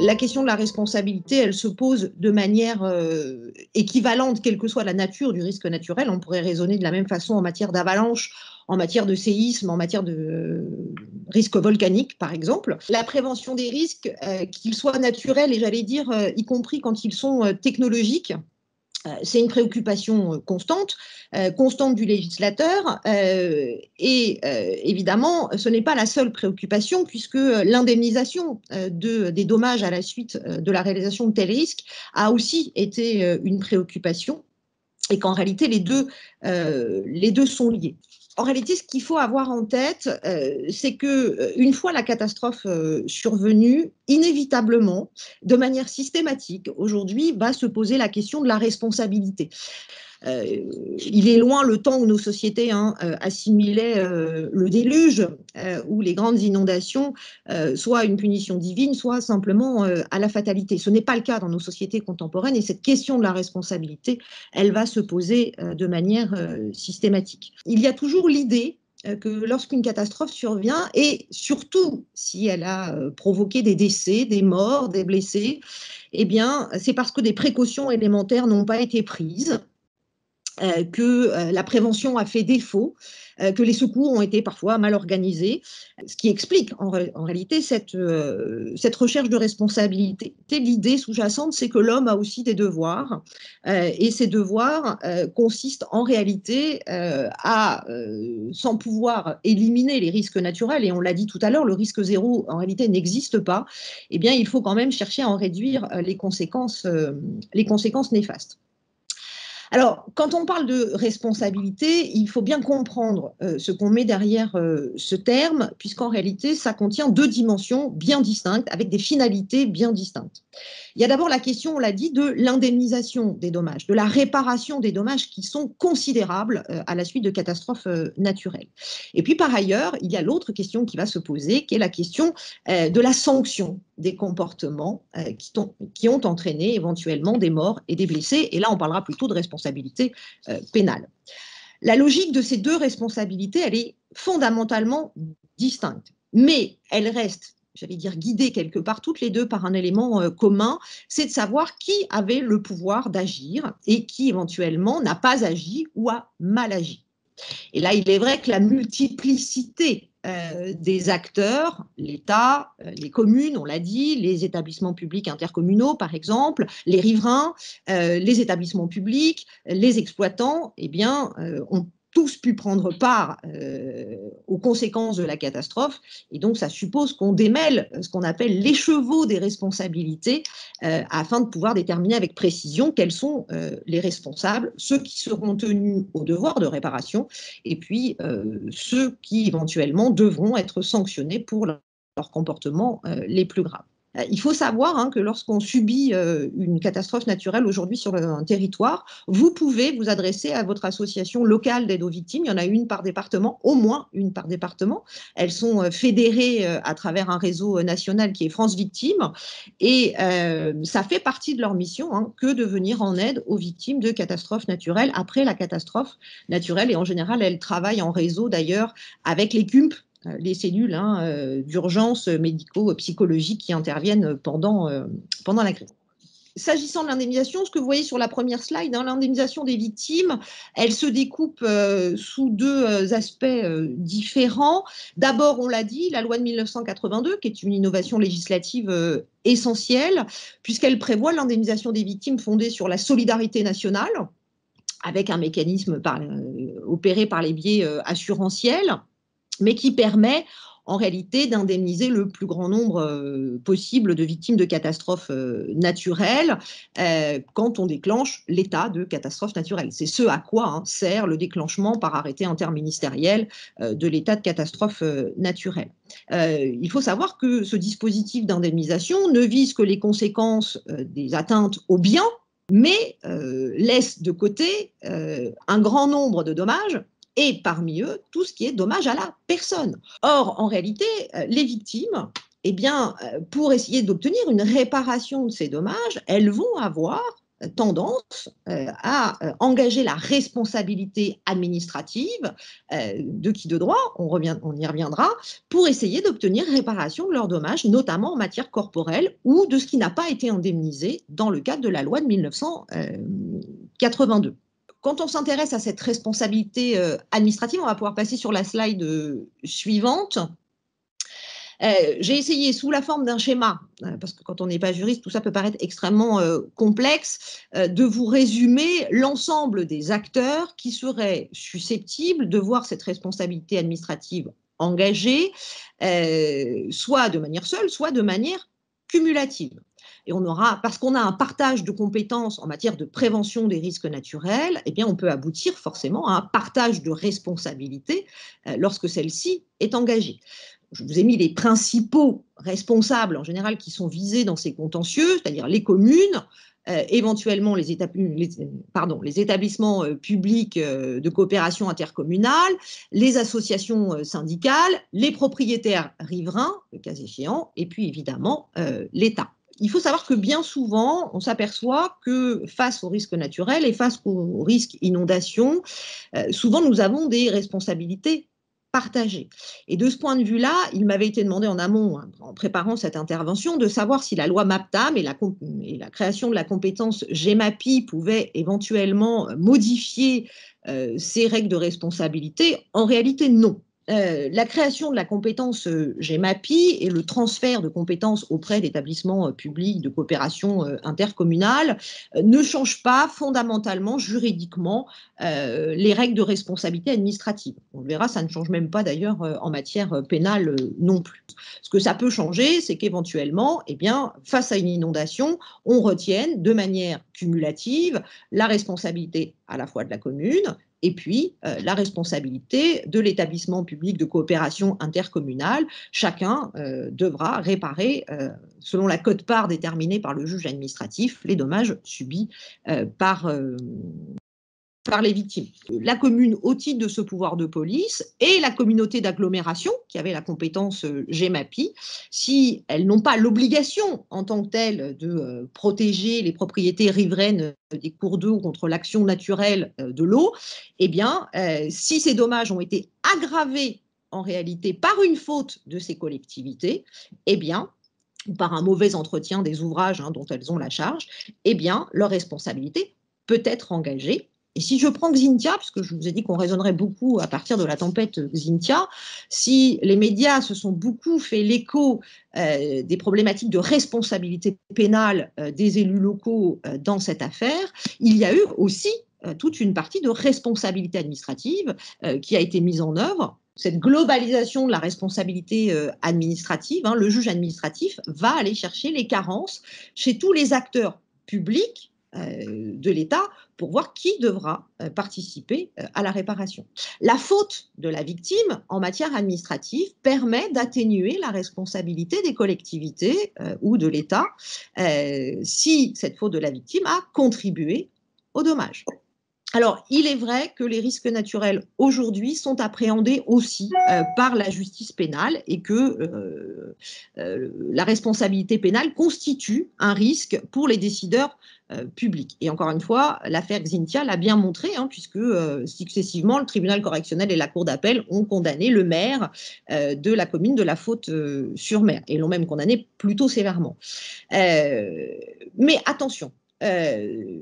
la question de la responsabilité, elle se pose de manière euh, équivalente, quelle que soit la nature du risque naturel. On pourrait raisonner de la même façon en matière d'avalanche, en matière de séisme, en matière de euh, risque volcanique, par exemple. La prévention des risques, euh, qu'ils soient naturels et j'allais dire, y compris quand ils sont technologiques, euh, c'est une préoccupation euh, constante, euh, constante du législateur. et évidemment, ce n'est pas la seule préoccupation, puisque l'indemnisation des dommages à la suite de la réalisation de tels risques a aussi été une préoccupation, et qu'en réalité, les deux sont liés en réalité, ce qu'il faut avoir en tête, euh, c'est que euh, une fois la catastrophe euh, survenue, inévitablement, de manière systématique, aujourd'hui, va se poser la question de la responsabilité. Euh, il est loin le temps où nos sociétés hein, euh, assimilaient euh, le déluge ou les grandes inondations, soit une punition divine, soit simplement à la fatalité. Ce n'est pas le cas dans nos sociétés contemporaines et cette question de la responsabilité, elle va se poser de manière systématique. Il y a toujours l'idée que lorsqu'une catastrophe survient, et surtout si elle a provoqué des décès, des morts, des blessés, eh bien, c'est parce que des précautions élémentaires n'ont pas été prises euh, que euh, la prévention a fait défaut, euh, que les secours ont été parfois mal organisés, ce qui explique en, réalité cette, cette recherche de responsabilité. L'idée sous-jacente, c'est que l'homme a aussi des devoirs, et ces devoirs consistent en réalité à, sans pouvoir éliminer les risques naturels, et on l'a dit tout à l'heure, le risque zéro en réalité n'existe pas, eh bien il faut quand même chercher à en réduire les conséquences, les conséquences néfastes. Alors, quand on parle de responsabilité, il faut bien comprendre euh, ce qu'on met derrière euh, ce terme, puisqu'en réalité, ça contient deux dimensions bien distinctes, avec des finalités bien distinctes. Il y a d'abord la question, on l'a dit, de l'indemnisation des dommages, de la réparation des dommages qui sont considérables euh, à la suite de catastrophes naturelles. Et puis, par ailleurs, il y a l'autre question qui va se poser, qui est la question de la sanction des comportements qui qui ont entraîné éventuellement des morts et des blessés. Et là, on parlera plutôt de responsabilité responsabilité euh, pénale. La logique de ces deux responsabilités, elle est fondamentalement distincte, mais elle reste j'allais dire guidée quelque part toutes les deux par un élément euh, commun, c'est de savoir qui avait le pouvoir d'agir et qui éventuellement n'a pas agi ou a mal agi. Et là, il est vrai que la multiplicité euh, des acteurs, l'État, euh, les communes, on l'a dit, les établissements publics intercommunaux, par exemple, les riverains, euh, les établissements publics, les exploitants, eh bien, on tous pu prendre part euh, aux conséquences de la catastrophe. Et donc, ça suppose qu'on démêle euh, ce qu'on appelle les chevaux des responsabilités euh, afin de pouvoir déterminer avec précision quels sont les responsables, ceux qui seront tenus au devoir de réparation et puis ceux qui éventuellement devront être sanctionnés pour leurs comportements les plus graves. Euh, il faut savoir hein, que lorsqu'on subit euh, une catastrophe naturelle aujourd'hui sur un territoire, vous pouvez vous adresser à votre association locale d'aide aux victimes. Il y en a une par département, au moins une par département. Elles sont euh, fédérées à travers un réseau national qui est France Victimes. Et ça fait partie de leur mission hein, que de venir en aide aux victimes de catastrophes naturelles après la catastrophe naturelle. Et en général, elles travaillent en réseau d'ailleurs avec les CUMP, euh, les cellules hein, euh, d'urgence médico-psychologiques qui interviennent pendant, euh, pendant la crise. S'agissant de l'indemnisation, ce que vous voyez sur la première slide, hein, l'indemnisation des victimes, elle se découpe sous deux aspects différents. D'abord, on l'a dit, la loi de 1982, qui est une innovation législative essentielle, puisqu'elle prévoit l'indemnisation des victimes fondée sur la solidarité nationale, avec un mécanisme opéré par les biais assurantiels mais qui permet en réalité d'indemniser le plus grand nombre euh, possible de victimes de catastrophes euh, naturelles euh, quand on déclenche l'état de catastrophe naturelle. C'est ce à quoi hein, sert le déclenchement par arrêté interministériel de l'état de catastrophe naturelle. il faut savoir que ce dispositif d'indemnisation ne vise que les conséquences des atteintes aux biens, mais laisse de côté un grand nombre de dommages et parmi eux, tout ce qui est dommage à la personne. Or, en réalité, euh, les victimes, eh bien, euh, pour essayer d'obtenir une réparation de ces dommages, elles vont avoir tendance euh, à engager la responsabilité administrative de qui de droit, on, revient, on y reviendra, pour essayer d'obtenir réparation de leurs dommages, notamment en matière corporelle ou de ce qui n'a pas été indemnisé dans le cadre de la loi de 1982. Quand on s'intéresse à cette responsabilité euh, administrative, on va pouvoir passer sur la slide euh, suivante. Euh, j'ai essayé sous la forme d'un schéma, parce que quand on n'est pas juriste, tout ça peut paraître extrêmement complexe, de vous résumer l'ensemble des acteurs qui seraient susceptibles de voir cette responsabilité administrative engagée, soit de manière seule, soit de manière cumulative et on aura, parce qu'on a un partage de compétences en matière de prévention des risques naturels, eh bien, on peut aboutir forcément à un partage de responsabilités euh, lorsque celle-ci est engagée je vous ai mis les principaux responsables en général qui sont visés dans ces contentieux, c'est-à-dire les communes, euh, éventuellement les, établissements euh, publics de coopération intercommunale, les associations syndicales, les propriétaires riverains, le cas échéant, et puis évidemment l'État il faut savoir que bien souvent, on s'aperçoit que face aux risques naturels et face aux risques inondations, euh, souvent nous avons des responsabilités partagées. Et de ce point de vue-là, il m'avait été demandé en amont, hein, en préparant cette intervention, de savoir si la loi MAPTAM et la, création de la compétence GEMAPI pouvaient éventuellement modifier euh, ces règles de responsabilité. En réalité, non euh, la création de la compétence euh, GEMAPI et le transfert de compétences auprès d'établissements euh, publics de coopération intercommunale ne changent pas fondamentalement, juridiquement, les règles de responsabilité administrative. On le verra, ça ne change même pas d'ailleurs en matière pénale non plus. Ce que ça peut changer, c'est qu'éventuellement, eh bien, face à une inondation, on retienne de manière cumulative la responsabilité à la fois de la commune, et puis euh, la responsabilité de l'établissement public de coopération intercommunale. Chacun euh, devra réparer, euh, selon la cote-part déterminée par le juge administratif, les dommages subis par, par les victimes. La commune au titre de ce pouvoir de police et la communauté d'agglomération qui avait la compétence euh, GEMAPI, si elles n'ont pas l'obligation en tant que telle de euh, protéger les propriétés riveraines euh, des cours d'eau contre l'action naturelle de l'eau, eh bien, si ces dommages ont été aggravés en réalité par une faute de ces collectivités, eh bien, ou par un mauvais entretien des ouvrages hein, dont elles ont la charge, eh bien, leur responsabilité peut être engagée et si je prends Xintia, que je vous ai dit qu'on raisonnerait beaucoup à partir de la tempête euh, Xintia, si les médias se sont beaucoup fait l'écho euh, des problématiques de responsabilité pénale euh, des élus locaux dans cette affaire, il y a eu aussi toute une partie de responsabilité administrative qui a été mise en œuvre cette globalisation de la responsabilité administrative, hein, le juge administratif va aller chercher les carences chez tous les acteurs publics euh, de l'État pour voir qui devra euh, participer euh, à la réparation. La faute de la victime en matière administrative permet d'atténuer la responsabilité des collectivités ou de l'État si cette faute de la victime a contribué au dommage. Alors, il est vrai que les risques naturels aujourd'hui sont appréhendés aussi euh, par la justice pénale et que euh, euh, la responsabilité pénale constitue un risque pour les décideurs publics. Et encore une fois, l'affaire Xintia l'a bien montré, hein, puisque successivement, le tribunal correctionnel et la cour d'appel ont condamné le maire de la commune de la Faute-sur-Mer et l'ont même condamné plutôt sévèrement. mais attention, euh,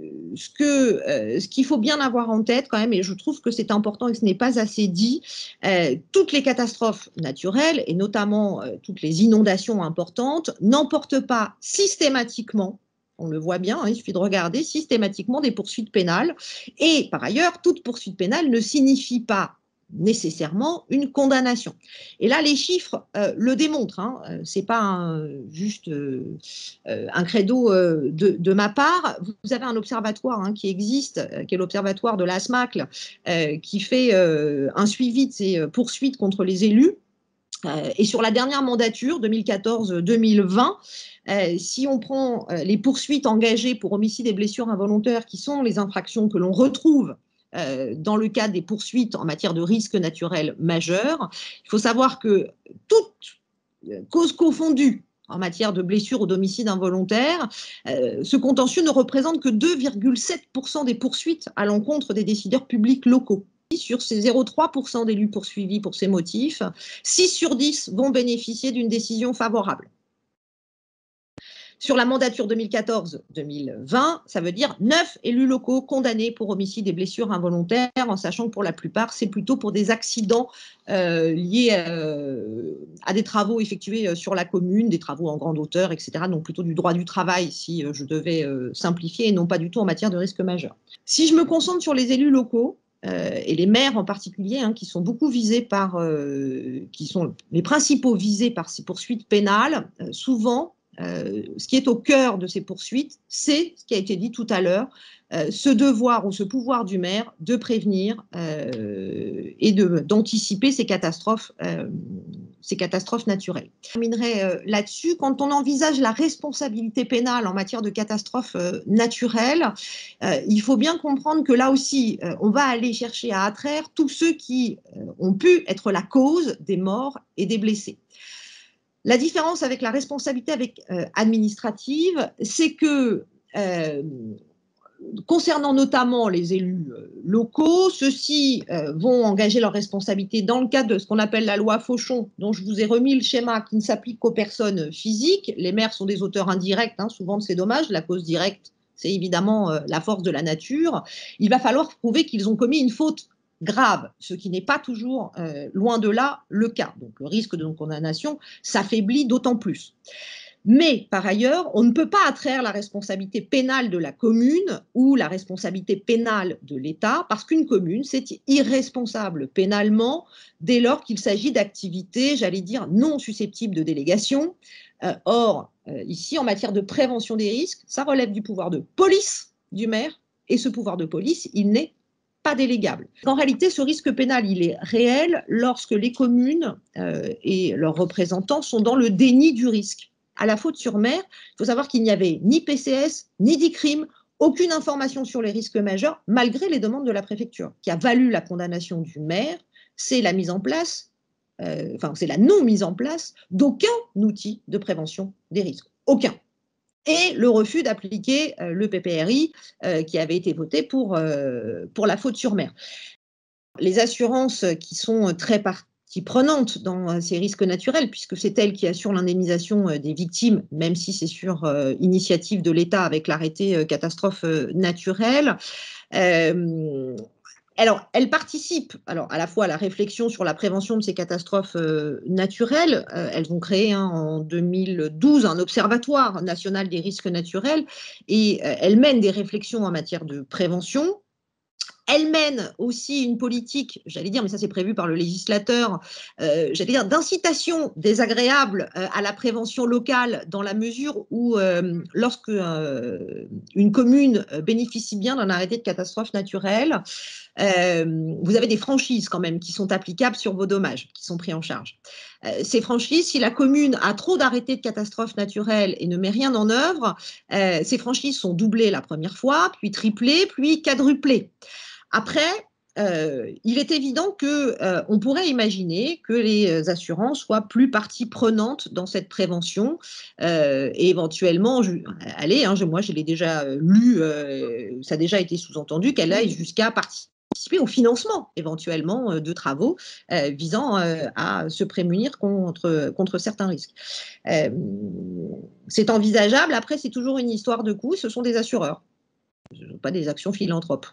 euh, ce qu'il faut bien avoir en tête quand même, et je trouve que c'est important et que ce n'est pas assez dit, euh, toutes les catastrophes naturelles et notamment toutes les inondations importantes n'emportent pas systématiquement on le voit bien, hein, il suffit de regarder systématiquement des poursuites pénales. Et par ailleurs, toute poursuite pénale ne signifie pas nécessairement une condamnation. Et là, les chiffres euh, le démontrent. Hein. Euh, Ce n'est pas juste euh, un credo de, ma part. Vous avez un observatoire hein, qui existe, qui est l'observatoire de l'ASMACL, qui fait un suivi de ces poursuites contre les élus. et sur la dernière mandature, 2014-2020, si on prend les poursuites engagées pour homicide et blessures involontaires, qui sont les infractions que l'on retrouve euh, dans le cas des poursuites en matière de risques naturels majeurs. Il faut savoir que toutes cause euh, causes confondues en matière de blessures ou domicile involontaire, euh, ce contentieux ne représente que 2,7% des poursuites à l'encontre des décideurs publics locaux. Sur ces 0,3% d'élus poursuivis pour ces motifs, 6 sur 10 vont bénéficier d'une décision favorable. Sur la mandature 2014-2020, ça veut dire neuf élus locaux condamnés pour homicide et blessures involontaires, en sachant que pour la plupart, c'est plutôt pour des accidents euh, liés euh, à des travaux effectués euh, sur la commune, des travaux en grande hauteur, etc. Donc plutôt du droit du travail, si je devais simplifier, et non pas du tout en matière de risque majeur. Si je me concentre sur les élus locaux, et les maires en particulier, hein, qui sont beaucoup visés par, qui sont les principaux visés par ces poursuites pénales, souvent euh, ce qui est au cœur de ces poursuites, c'est ce qui a été dit tout à l'heure, euh, ce devoir ou ce pouvoir du maire de prévenir euh, et d'anticiper ces catastrophes, ces catastrophes naturelles. Je terminerai là-dessus. Quand on envisage la responsabilité pénale en matière de catastrophes naturelles, il faut bien comprendre que là aussi, on va aller chercher à attraire tous ceux qui ont pu être la cause des morts et des blessés. La différence avec la responsabilité euh, administrative, c'est que euh, concernant notamment les élus euh, locaux, ceux-ci vont engager leur responsabilité dans le cadre de ce qu'on appelle la loi Fauchon, dont je vous ai remis le schéma qui ne s'applique qu'aux personnes physiques. Les maires sont des auteurs indirects, hein, souvent de ces dommages. La cause directe, c'est évidemment la force de la nature. Il va falloir prouver qu'ils ont commis une faute grave, ce qui n'est pas toujours, euh, loin de là, le cas. Donc le risque de condamnation s'affaiblit d'autant plus. Mais par ailleurs, on ne peut pas attraire la responsabilité pénale de la commune ou la responsabilité pénale de l'État parce qu'une commune, c'est irresponsable pénalement dès lors qu'il s'agit d'activités, j'allais dire, non susceptibles de délégation. Euh, or, euh, ici, en matière de prévention des risques, ça relève du pouvoir de police du maire et ce pouvoir de police, il n'est délégable. En réalité, ce risque pénal, il est réel lorsque les communes euh, et leurs représentants sont dans le déni du risque. À la faute sur mer, il faut savoir qu'il n'y avait ni PCS, ni DICRIM, aucune information sur les risques majeurs, malgré les demandes de la préfecture. qui a valu la condamnation du maire, c'est la mise en place, euh, enfin, c'est la non mise en place d'aucun outil de prévention des risques. Aucun et le refus d'appliquer euh, le PPRI euh, qui avait été voté pour, euh, pour la faute sur mer. Les assurances qui sont très partie prenante dans ces risques naturels, puisque c'est elles qui assurent l'indemnisation des victimes, même si c'est sur initiative de l'État avec l'arrêté catastrophe naturelle. Alors, elle participe à la fois à la réflexion sur la prévention de ces catastrophes euh, naturelles. Euh, elles ont créé hein, en 2012 un observatoire national des risques naturels et euh, elles mènent des réflexions en matière de prévention, elle mène aussi une politique, j'allais dire, mais ça c'est prévu par le législateur, euh, j'allais dire, d'incitation désagréable euh, à la prévention locale dans la mesure où, euh, lorsque une commune bénéficie bien d'un arrêté de catastrophe naturelle, vous avez des franchises quand même qui sont applicables sur vos dommages, qui sont pris en charge. ces franchises, si la commune a trop d'arrêtés de catastrophe naturelle et ne met rien en œuvre, ces franchises sont doublées la première fois, puis triplées, puis quadruplées. Après, euh, il est évident qu'on euh, pourrait imaginer que les euh, assurances soient plus partie prenante dans cette prévention et éventuellement, allez, hein, moi je l'ai déjà lu, ça a déjà été sous-entendu qu'elle aille jusqu'à participer au financement éventuellement de travaux visant à se prémunir contre, certains risques. c'est envisageable, après c'est toujours une histoire de coût, ce sont des assureurs, ce ne pas des actions philanthropes.